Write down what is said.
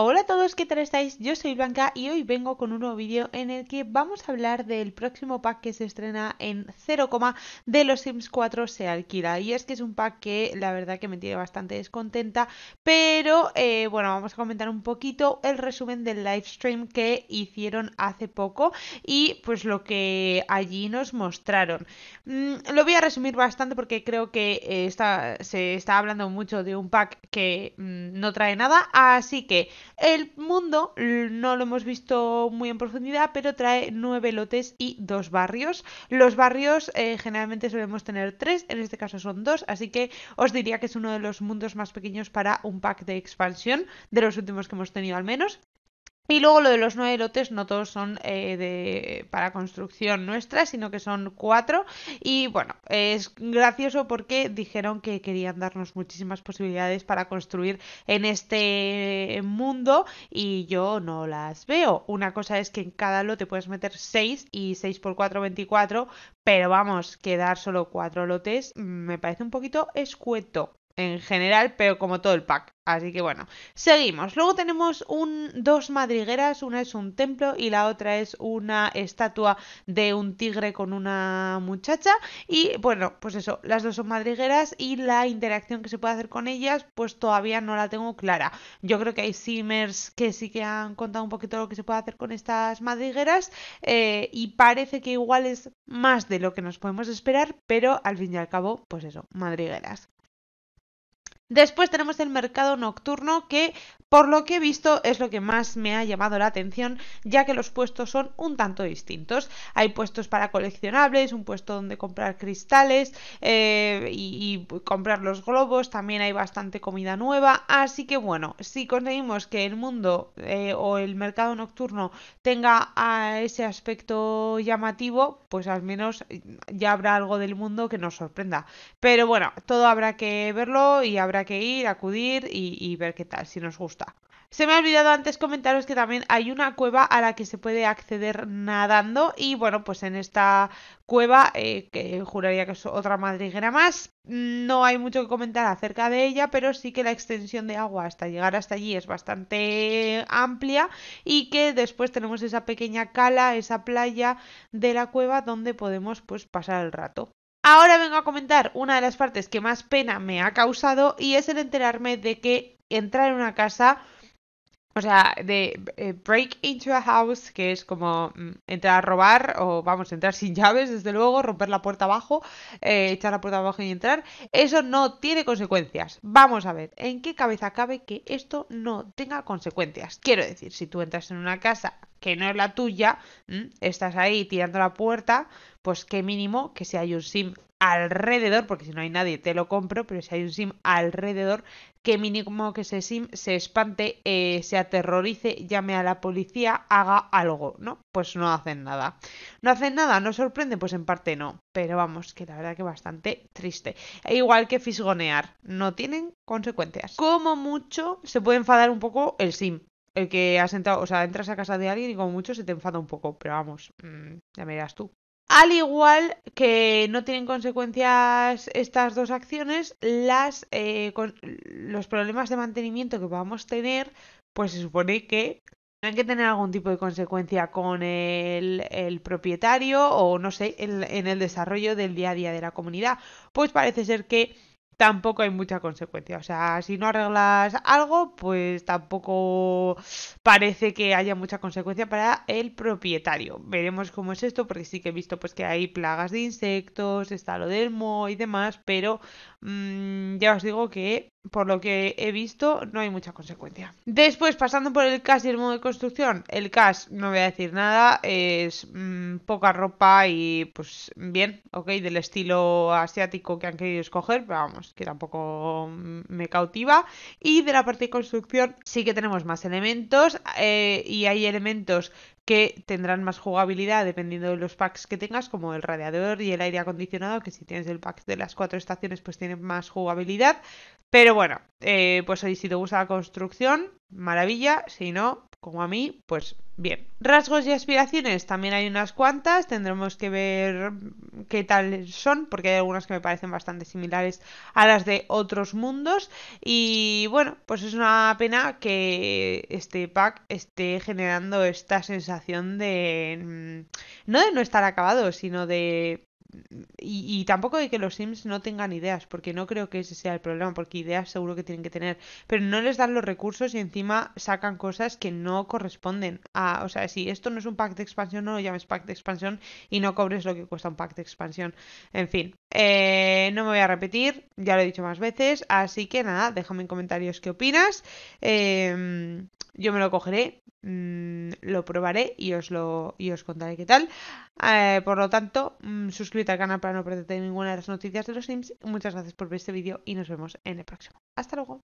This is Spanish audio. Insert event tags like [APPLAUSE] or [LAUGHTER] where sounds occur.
Hola a todos, ¿qué tal estáis? Yo soy Blanca y hoy vengo con un nuevo vídeo en el que vamos a hablar del próximo pack que se estrena en 0, de los Sims 4 se alquila. Y es que es un pack que la verdad que me tiene bastante descontenta, pero eh, bueno, vamos a comentar un poquito el resumen del live stream que hicieron hace poco y pues lo que allí nos mostraron. Mm, lo voy a resumir bastante porque creo que eh, está, se está hablando mucho de un pack que mm, no trae nada, así que... El mundo no lo hemos visto muy en profundidad, pero trae nueve lotes y dos barrios. Los barrios eh, generalmente solemos tener tres, en este caso son dos, así que os diría que es uno de los mundos más pequeños para un pack de expansión, de los últimos que hemos tenido al menos. Y luego lo de los nueve lotes, no todos son eh, para construcción nuestra, sino que son cuatro. Y bueno, es gracioso porque dijeron que querían darnos muchísimas posibilidades para construir en este mundo y yo no las veo. Una cosa es que en cada lote puedes meter seis y seis por cuatro, veinticuatro, pero vamos, quedar solo cuatro lotes mm, me parece un poquito escueto en general, pero como todo el pack. Así que bueno, seguimos. Luego tenemos un, dos madrigueras, una es un templo y la otra es una estatua de un tigre con una muchacha. Y bueno, pues eso, las dos son madrigueras y la interacción que se puede hacer con ellas pues todavía no la tengo clara. Yo creo que hay simers que sí que han contado un poquito lo que se puede hacer con estas madrigueras eh, y parece que igual es más de lo que nos podemos esperar, pero al fin y al cabo, pues eso, madrigueras. Después tenemos el mercado nocturno que por lo que he visto es lo que más me ha llamado la atención ya que los puestos son un tanto distintos. Hay puestos para coleccionables, un puesto donde comprar cristales eh, y, comprar los globos, también hay bastante comida nueva, así que bueno, si conseguimos que el mundo eh, o el mercado nocturno tenga ese aspecto llamativo, pues al menos ya habrá algo del mundo que nos sorprenda. Pero bueno, todo habrá que verlo y habrá que ir, acudir y, ver qué tal, si nos gusta. Se me ha olvidado antes comentaros que también hay una cueva a la que se puede acceder nadando y bueno, pues en esta cueva, eh, que juraría que es otra madriguera más, no hay mucho que comentar acerca de ella, pero sí que la extensión de agua hasta llegar hasta allí es bastante amplia y que después tenemos esa pequeña cala, esa playa de la cueva donde podemos pues pasar el rato. Ahora vengo a comentar una de las partes que más pena me ha causado y es el enterarme de que entrar en una casa, o sea, de eh, break into a house, que es como mm, entrar a robar o vamos, entrar sin [LAUGHS] llaves, desde luego, romper la puerta abajo, eh, echar la puerta abajo y entrar, eso no tiene consecuencias. Vamos a ver, ¿en qué cabeza cabe que esto no tenga consecuencias? Quiero decir, si tú entras en una casa que no es la tuya, estás ahí tirando la puerta, pues qué mínimo que si hay un sim alrededor, porque si no hay nadie te lo compro, pero si hay un sim alrededor, qué mínimo que ese sim se espante, eh, se aterrorice, llame a la policía, haga algo, ¿no? Pues no hacen nada. No hacen nada, no sorprende, pues en parte no, pero vamos, que la verdad que bastante triste. E igual que fisgonear, no tienen consecuencias. Como mucho se puede enfadar un poco el sim, que has entrado, o sea, entras a casa de alguien y como mucho se te enfada un poco, pero vamos, mm, ya me dirás tú. Al igual que no tienen consecuencias estas dos acciones, las, eh, los problemas de mantenimiento que podamos tener, pues se supone que hay que tener algún tipo de consecuencia con el, propietario o no sé, en el desarrollo del día a día de la comunidad. Pues parece ser que tampoco hay mucha consecuencia. O sea, si no arreglas algo, pues tampoco parece que haya mucha consecuencia para el propietario. Veremos cómo es esto, porque sí que he visto pues que hay plagas de insectos, está lo del y demás, pero mm, ya os digo que por lo que he visto, no hay mucha consecuencia. Después, pasando por el cash y el modo de construcción, el cash, no voy a decir nada, es mm, poca ropa y pues bien, ok, del estilo asiático que han querido escoger, pero vamos, que tampoco mm, me cautiva. Y de la parte de construcción sí que tenemos más elementos eh, y hay elementos que tendrán más jugabilidad dependiendo de los packs que tengas, como el radiador y el aire acondicionado, que si tienes el pack de las cuatro estaciones pues tiene más jugabilidad. Pero bueno, eh, pues hoy si te gusta la construcción, maravilla. Si no, como a mí, pues bien. Rasgos y aspiraciones, también hay unas cuantas, tendremos que ver qué tal son, porque hay algunas que me parecen bastante similares a las de otros mundos. Y bueno, pues es una pena que este pack esté generando esta sensación de... Mm, no de no estar acabado, sino de y, tampoco de que los Sims no tengan ideas, porque no creo que ese sea el problema, porque ideas seguro que tienen que tener, pero no les dan los recursos y encima sacan cosas que no corresponden a, o sea, si esto no es un pack de expansión, no lo llames pack de expansión y no cobres lo que cuesta un pack de expansión. En fin, eh, no me voy a repetir, ya lo he dicho más veces, así que nada, déjame en comentarios qué opinas. Em, yo me lo cogeré, mm, lo probaré y os, lo, y os contaré qué tal. Eh, por lo tanto, mm, suscríbete al canal para no perderte ninguna de las noticias de los Sims. Muchas gracias por ver este vídeo y nos vemos en el próximo. Hasta luego.